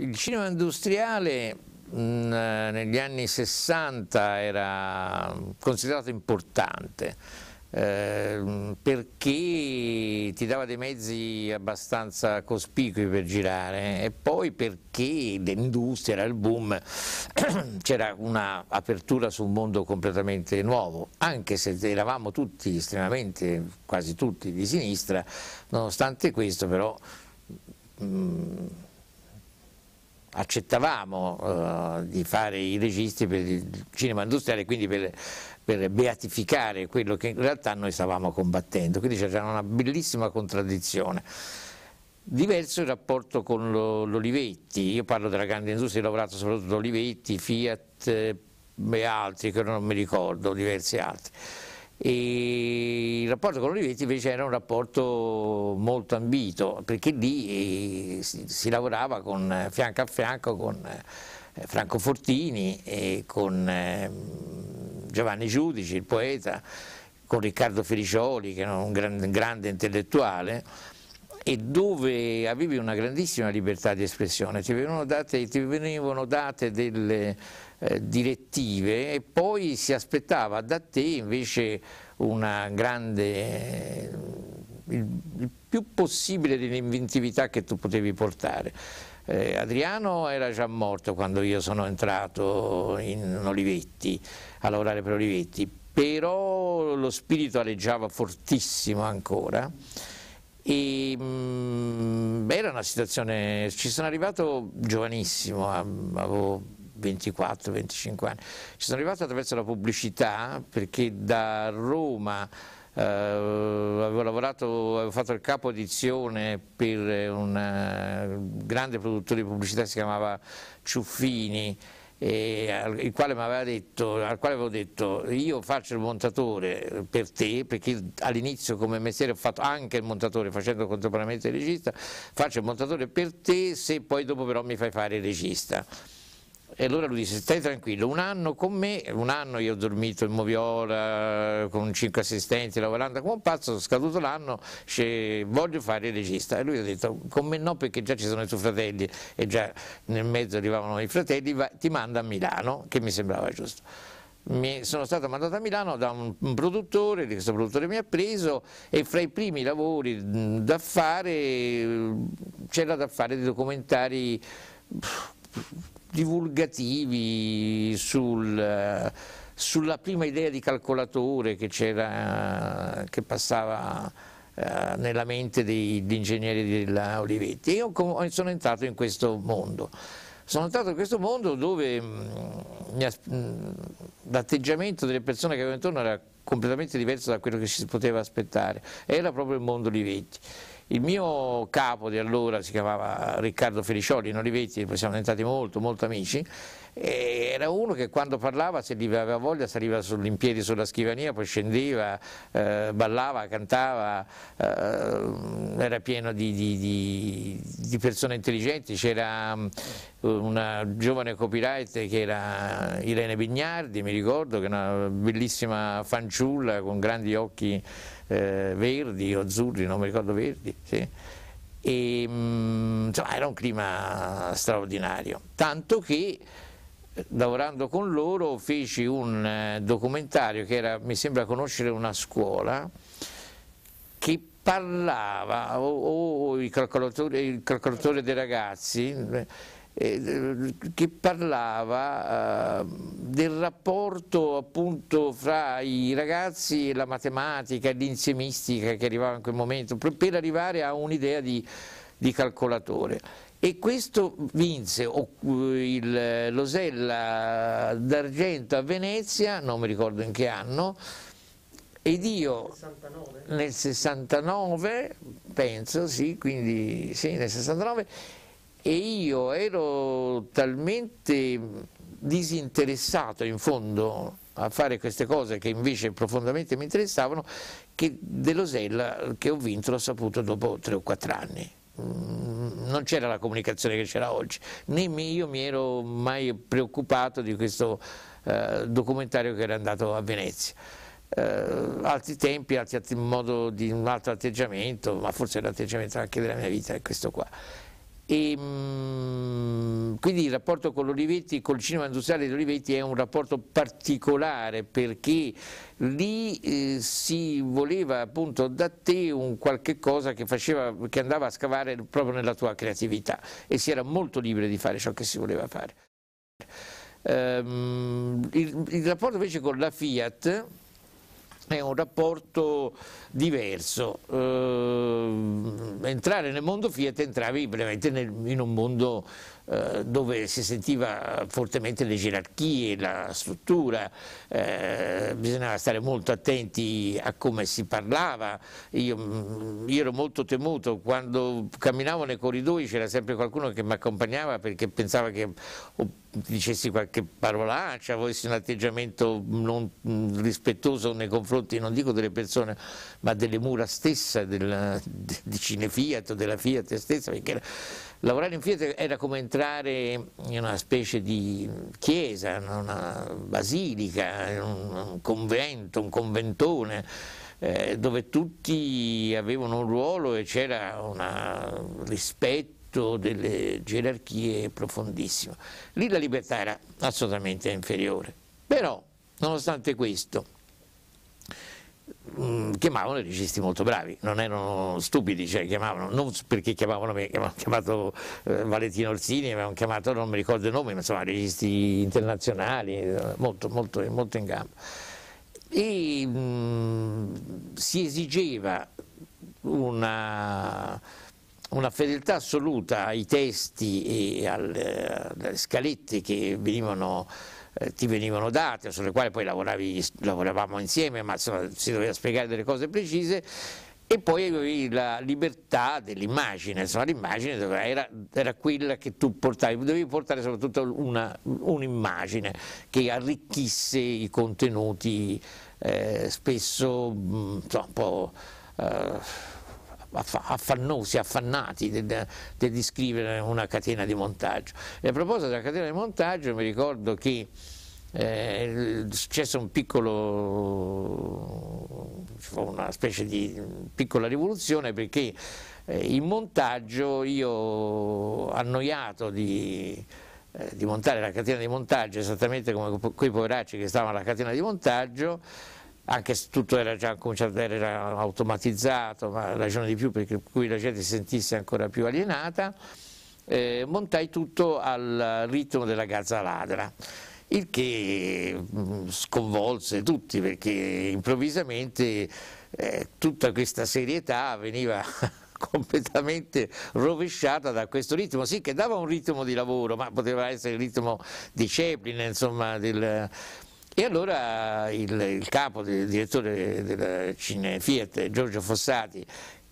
Il cinema industriale mm, eh, negli anni 60 era considerato importante eh, perché ti dava dei mezzi abbastanza cospicui per girare e poi perché l'industria era il boom c'era un'apertura su un mondo completamente nuovo anche se eravamo tutti estremamente quasi tutti di sinistra nonostante questo però mh, mm, accettavamo eh, di fare i registi per il cinema industriale, quindi per, per, beatificare quello che in realtà noi stavamo combattendo, quindi c'era una bellissima contraddizione. Diverso il rapporto con l'Olivetti, io parlo della grande industria, ho lavorato soprattutto Olivetti, Fiat eh, e altri che non mi ricordo, diversi altri. E il rapporto con Olivetti invece era un rapporto molto ambito perché lì eh, si lavorava con, eh, fianco a fianco con eh, Franco Fortini e con ehm, Giovanni Giudici, il poeta, con Riccardo Felicioli che era un grande intellettuale e dove avevi una grandissima libertà di espressione, ti venivano date, ti venivano date delle eh, direttive e poi si aspettava da te invece una grande, eh, il, più possibile dell'inventività che tu potevi portare. Eh, Adriano era già morto quando io sono entrato in Olivetti, a lavorare per Olivetti, però lo spirito aleggiava fortissimo ancora e mh, mm, era una situazione, ci sono arrivato giovanissimo, avevo 24-25 anni. Ci sono arrivato attraverso la pubblicità perché da Roma eh, avevo lavorato, avevo fatto il capo edizione per un eh, grande produttore di pubblicità si chiamava Ciuffini al quale, detto, al, quale avevo detto io faccio il montatore per te perché all'inizio come mestiere ho fatto anche il montatore facendo contemporaneamente il regista faccio il montatore per te se poi dopo però mi fai fare il regista e allora lui disse stai tranquillo, un anno con me, un anno io ho dormito in Moviola con cinque assistenti, lavorando come un pazzo, scaduto l'anno, voglio fare il regista. E lui ha detto con me no perché già ci sono i tuoi fratelli e già nel mezzo arrivavano i fratelli, va, ti manda a Milano, che mi sembrava giusto. Mi sono stato mandato a Milano da un, produttore, questo produttore mi ha preso e fra i primi lavori da fare c'era da fare dei documentari divulgativi sul, eh, sulla prima idea di calcolatore che, che passava eh, nella mente degli ingegneri della Olivetti io sono entrato in questo mondo. Sono entrato in questo mondo dove mm, mm, l'atteggiamento delle persone che avevo intorno era completamente diverso da quello che si poteva aspettare, era proprio il mondo Olivetti il mio capo di allora si chiamava Riccardo Felicioli, in Olivetti, poi siamo diventati molto, molto amici, era uno che quando parlava, se gli aveva voglia, saliva in piedi sulla scrivania, poi scendeva, eh, ballava, cantava, eh, era pieno di, di, di, di persone intelligenti, c'era mm, una giovane copyright che era Irene Bignardi, mi ricordo, che era una bellissima fanciulla con grandi occhi eh, verdi o azzurri, non mi ricordo verdi, sì? e, mh, mm, insomma, era un clima straordinario, tanto che eh, lavorando con loro feci un eh, documentario che era, mi sembra conoscere una scuola, che parlava, o, o il, calcolatore, il, calcolatore, dei ragazzi, eh, eh che parlava del rapporto appunto fra i ragazzi e la matematica e l'insiemistica che arrivava in quel momento per arrivare a un'idea di, di calcolatore e questo vinse eh, l'Osella d'argento a Venezia, non mi ricordo in che anno, ed io 69. nel 69, penso, sì, quindi sì, nel 69, e io ero talmente disinteressato in fondo a fare queste cose che invece profondamente mi interessavano, che dell'Osella che ho vinto l'ho saputo dopo tre o quattro anni. Mm, non c'era la comunicazione che c'era oggi, né io mi ero mai preoccupato di questo eh, documentario che era andato a Venezia. Eh, altri tempi, altri modo di un altro atteggiamento, ma forse l'atteggiamento anche della mia vita è questo qua. E, ehm, quindi il rapporto con l'Olivetti, col cinema industriale di Olivetti è un rapporto particolare perché lì eh, si voleva appunto da te un qualche cosa che, faceva, che andava a scavare proprio nella tua creatività e si era molto liberi di fare ciò che si voleva fare. Um, il, il, rapporto invece con la Fiat è un rapporto diverso. Eh, entrare nel mondo Fiat entravi veramente in un mondo eh, dove si sentiva fortemente le gerarchie, la struttura, eh, bisognava stare molto attenti a come si parlava, io, mm, io ero molto temuto, quando camminavo nei corridoi c'era sempre qualcuno che mi accompagnava perché pensava che dicessi qualche parolaccia, avessi un atteggiamento non rispettoso nei confronti, non dico delle persone, ma delle mura stesse della, di Cinefiat, della Fiat stessa, perché era, lavorare in Fiat era come entrare in una specie di chiesa, una basilica, un convento, un conventone, eh, dove tutti avevano un ruolo e c'era un rispetto rispetto delle gerarchie profondissime. Lì la libertà era assolutamente inferiore, però nonostante questo mm, chiamavano i registi molto bravi, non erano stupidi, cioè chiamavano, non perché chiamavano me, avevano chiamato eh, Valentino Orsini, avevano chiamato, non mi ricordo il nome, ma insomma registi internazionali, molto, molto, molto in gamba. E mh, mm, si esigeva una una fedeltà assoluta ai testi e alle, eh, alle scalette che venivano eh, ti venivano date, sulle quali poi lavoravi, lavoravamo insieme, ma insomma, si doveva spiegare delle cose precise, e poi avevi la libertà dell'immagine, insomma l'immagine era, era, quella che tu portavi, dovevi portare soprattutto un'immagine che arricchisse i contenuti eh, spesso mm, insomma, un po'... Eh, affannosi, affannati nel descrivere una catena di montaggio. E a proposito della catena di montaggio mi ricordo che eh, successe un piccolo, una specie di piccola rivoluzione perché eh, in montaggio io annoiato di, eh, di montare la catena di montaggio esattamente come quei poveracci che stavano alla catena di montaggio anche se tutto era già cominciato, era automatizzato, ma ragione di più per cui la gente si sentisse ancora più alienata, eh, montai tutto al ritmo della Ladra, il che mm, sconvolse tutti perché improvvisamente eh, tutta questa serietà veniva completamente rovesciata da questo ritmo, sì che dava un ritmo di lavoro, ma poteva essere il ritmo di Chaplin, insomma, del e allora il, il capo, il direttore della Cinefiat, Giorgio Fossati,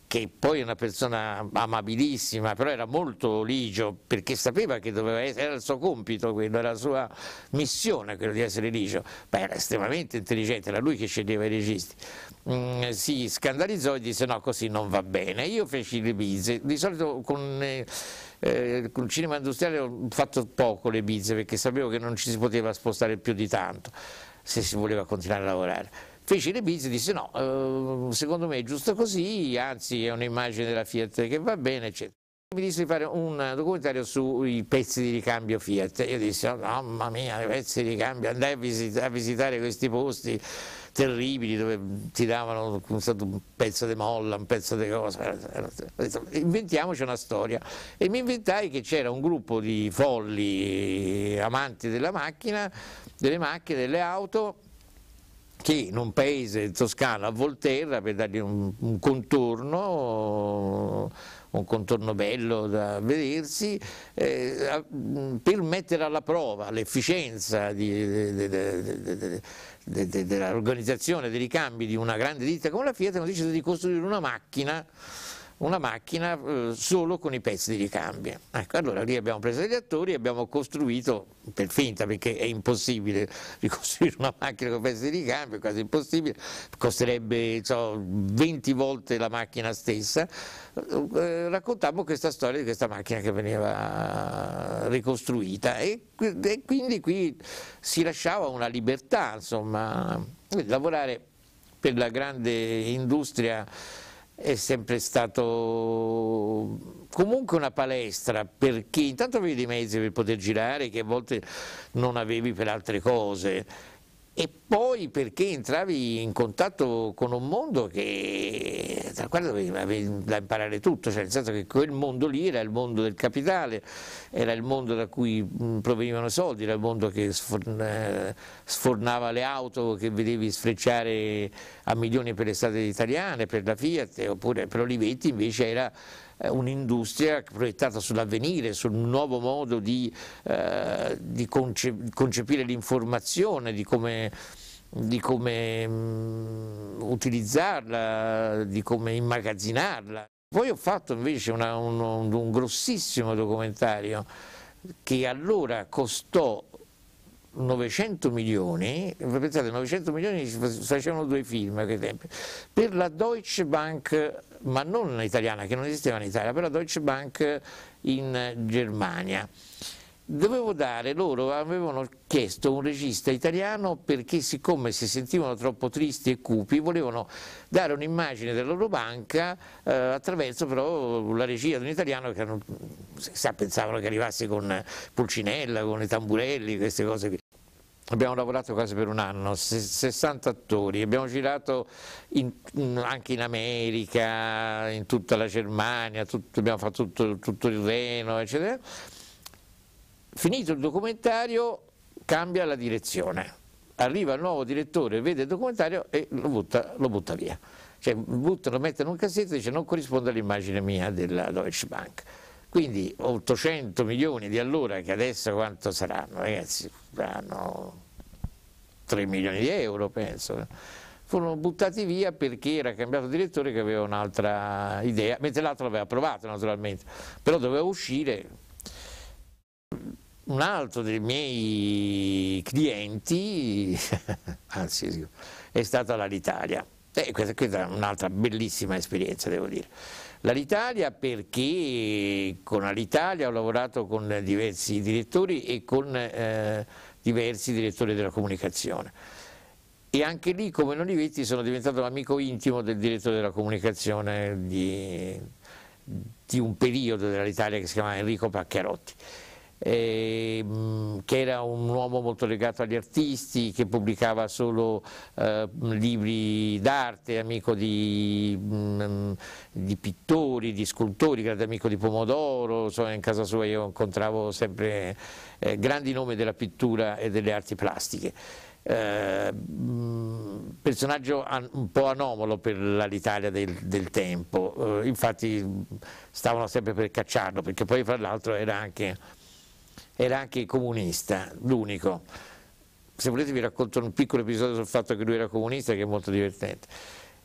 che poi è una persona amabilissima, però era molto ligio perché sapeva che doveva essere, era il suo compito quello, era la sua missione quello di essere ligio, ma era estremamente intelligente, era lui che sceglieva i registi. Mm, si scandalizzò e disse no così non va bene, io feci le bizze, di solito con... Eh, eh con il cinema industriale ho fatto poco le bizze perché sapevo che non ci si poteva spostare più di tanto se si voleva continuare a lavorare fece le bizze e disse no, ehm, secondo me è giusto così, anzi è un'immagine della Fiat che va bene, eccetera. Mi disse di fare un documentario sui pezzi di ricambio Fiat. Io dissi, oh, mamma mia, i pezzi di ricambio, andai a, visita, a visitare questi posti terribili dove ti davano un pezzo di molla, un pezzo di cosa. Inventiamoci una storia. E mi inventai che c'era un gruppo di folli eh, amanti della macchina, delle macchine, delle auto che in un paese toscano a Volterra per dargli un, un contorno un contorno bello da vedersi, eh, per mettere alla prova l'efficienza dell'organizzazione dei ricambi di una grande ditta come la Fiat, hanno deciso di costruire una macchina una macchina eh, solo con i pezzi di ricambio. Ecco, allora lì abbiamo preso gli attori e abbiamo costruito, per finta perché è impossibile ricostruire una macchina con pezzi di ricambio, è quasi impossibile, costerebbe cioè, 20 volte la macchina stessa, eh, raccontammo questa storia di questa macchina che veniva ricostruita e, e quindi qui si lasciava una libertà, insomma, lavorare per la grande industria è sempre stato comunque una palestra per chi intanto avevi dei mezzi per poter girare che a volte non avevi per altre cose e poi perché entravi in contatto con un mondo che da quello dovevi da imparare tutto, cioè nel senso che quel mondo lì era il mondo del capitale, era il mondo da cui provenivano i soldi, era il mondo che sfornava le auto che vedevi sfrecciare a milioni per le strade italiane, per la Fiat, oppure per Olivetti invece era eh, un'industria proiettata sull'avvenire, sul nuovo modo di, eh, di concep concepire l'informazione, di come di come mm, utilizzarla, di come immagazzinarla. Poi ho fatto invece una, un, un, grossissimo documentario che allora costò 900 milioni, pensate 900 milioni facevano due film per la Deutsche Bank, ma non italiana che non esisteva in Italia, per la Deutsche Bank in Germania. Dovevo dare loro, avevano chiesto un regista italiano perché siccome si sentivano troppo tristi e cupi volevano dare un'immagine della loro banca eh, attraverso però la regia di un italiano che non, sa, pensavano che arrivasse con Pulcinella, con i tamburelli, queste cose qui abbiamo lavorato quasi per un anno, 60 attori, abbiamo girato in, anche in America, in tutta la Germania, tutto, abbiamo fatto tutto, tutto il Reno, eccetera. Finito il documentario cambia la direzione, arriva il nuovo direttore, vede il documentario e lo butta, lo butta via. Cioè, butta, lo mette in un cassetto e dice non corrisponde all'immagine mia della Deutsche Bank. Quindi 800 milioni di allora, che adesso quanto saranno? Ragazzi, saranno 3 milioni di euro, penso. Furono buttati via perché era cambiato direttore che aveva un'altra idea, mentre l'altro l'aveva provato naturalmente, però doveva uscire. Un altro dei miei clienti, anzi, è stata l'Alitalia. E eh, questa, questa è un'altra bellissima esperienza, devo dire l'Italia perché con Alitalia ho lavorato con diversi direttori e con eh, diversi direttori della comunicazione e anche lì come non li vetti sono diventato l'amico intimo del direttore della comunicazione di, di un periodo dell'Italia che si chiama Enrico Pacchiarotti eh, che era un uomo molto legato agli artisti, che pubblicava solo eh, libri d'arte, amico di, mh, mm, mm, di, pittori, di scultori, grande amico di Pomodoro, so, in casa sua io incontravo sempre eh, grandi nomi della pittura e delle arti plastiche. Ehm, personaggio un po' anomalo per l'Italia del, del, tempo, eh, infatti stavano sempre per cacciarlo perché poi fra l'altro era anche era anche comunista, l'unico. Se volete vi racconto un piccolo episodio sul fatto che lui era comunista che è molto divertente.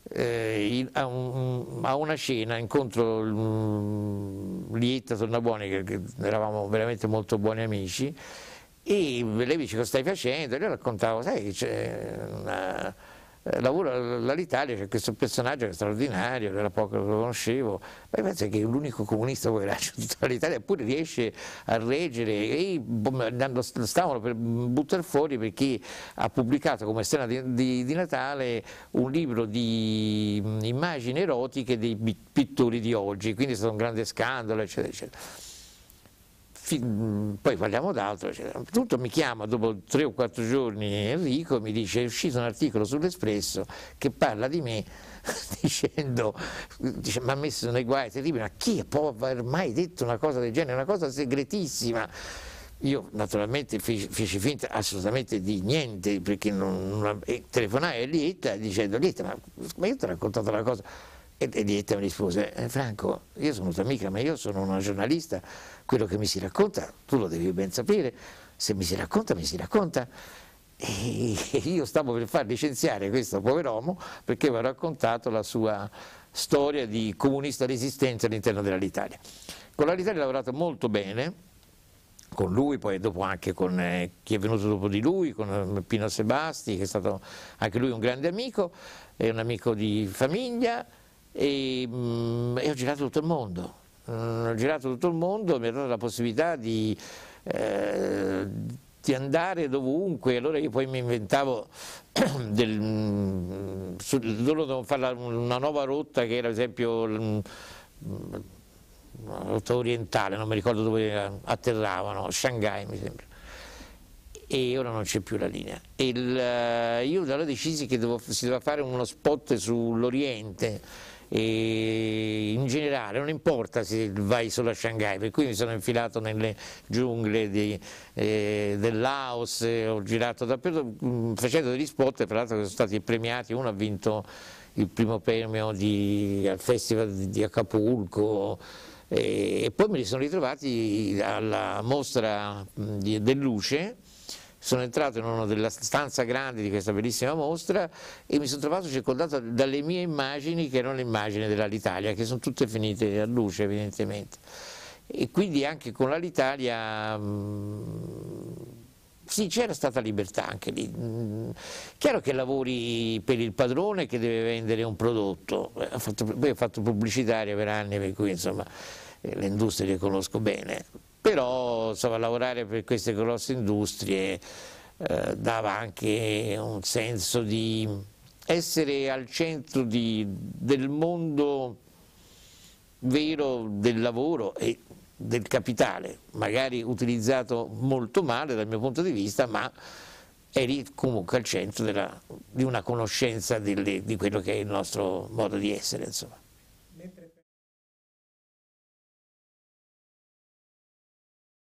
Eh, a, un, a, una cena incontro mm, Lietta Tornabuoni, che, che eravamo veramente molto buoni amici, e lei dice cosa stai facendo? E io raccontavo, sai, c'è una eh, lavora all'Italia c'è questo personaggio che è straordinario, era poco lo conoscevo, ma pensa che è l'unico comunista che c'è tutta l'Italia, eppure riesce a reggere e lo boh, stavano per buttare fuori perché ha pubblicato come scena di, di, di, Natale un libro di mm, immagini erotiche dei pittori di oggi, quindi è stato un grande scandalo, eccetera, eccetera poi parliamo d'altro, cioè, tutto mi chiama dopo tre o quattro giorni Enrico mi dice è uscito un articolo sull'Espresso che parla di me dicendo dice, mi ha messo nei guai terribili, ma chi può aver mai detto una cosa del genere, una cosa segretissima? Io naturalmente feci, feci finta assolutamente di niente perché non, non, telefonai a Lietta dicendo Lietta ma, ma io ti ho raccontato una cosa e, e Lietta mi rispose eh, Franco io sono tua amica ma io sono una giornalista quello che mi si racconta, tu lo devi ben sapere, se mi si racconta, mi si racconta. E io stavo per far licenziare questo pover'uomo perché mi ha raccontato la sua storia di comunista resistenza all'interno dell'Italia. Con l'Italia ha lavorato molto bene, con lui, poi dopo anche con eh, chi è venuto dopo di lui, con eh, Pino Sebasti, che è stato anche lui un grande amico, è un amico di famiglia e, mm, e ho girato tutto il mondo mh, mm, ho girato tutto il mondo, mi ha dato la possibilità di, eh, di andare dovunque, allora io poi mi inventavo del, mm, loro devono fare una nuova rotta che era ad esempio una mm, rotta orientale, non mi ricordo dove atterravano, Shanghai mi sembra e ora non c'è più la linea. Il, eh, io allora decisi che devo, si doveva fare uno spot sull'Oriente e in generale non importa se vai solo a Shanghai, per cui mi sono infilato nelle giungle di, eh, del Laos, eh, ho girato dappertutto mm, facendo degli spot, tra l'altro sono stati premiati, uno ha vinto il primo premio di, al festival di Acapulco e, e poi mi sono ritrovati alla mostra mm, di, dell'Uce sono entrato in una stanza grande di questa bellissima mostra e mi sono trovato circondato dalle mie immagini che erano le immagini dell'Alitalia, che sono tutte finite a luce evidentemente. E quindi anche con l'Italia mm, sì, c'era stata libertà anche lì. Mm, chiaro che lavori per il padrone che deve vendere un prodotto, eh, poi ho fatto pubblicitaria per anni, per cui insomma eh, le industrie le conosco bene, però insomma, lavorare per queste grosse industrie eh, dava anche un senso di essere al centro di, del mondo vero del lavoro e del capitale, magari utilizzato molto male dal mio punto di vista, ma eri comunque al centro della, di una conoscenza delle, di quello che è il nostro modo di essere. Insomma.